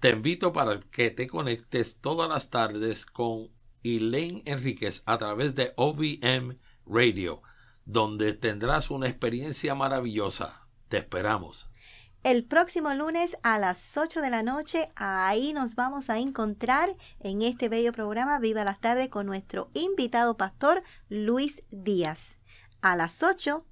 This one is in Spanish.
Te invito para que te conectes todas las tardes con Elaine Enríquez a través de OVM Radio, donde tendrás una experiencia maravillosa. Te esperamos. El próximo lunes a las 8 de la noche, ahí nos vamos a encontrar en este bello programa Viva las tardes con nuestro invitado pastor Luis Díaz. A las 8